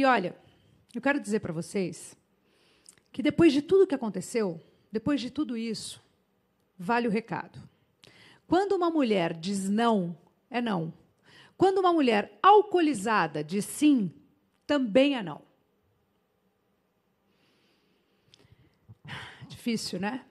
E olha, eu quero dizer para vocês que depois de tudo que aconteceu, depois de tudo isso, vale o recado. Quando uma mulher diz não, é não. Quando uma mulher alcoolizada diz sim, também é não. Difícil, né?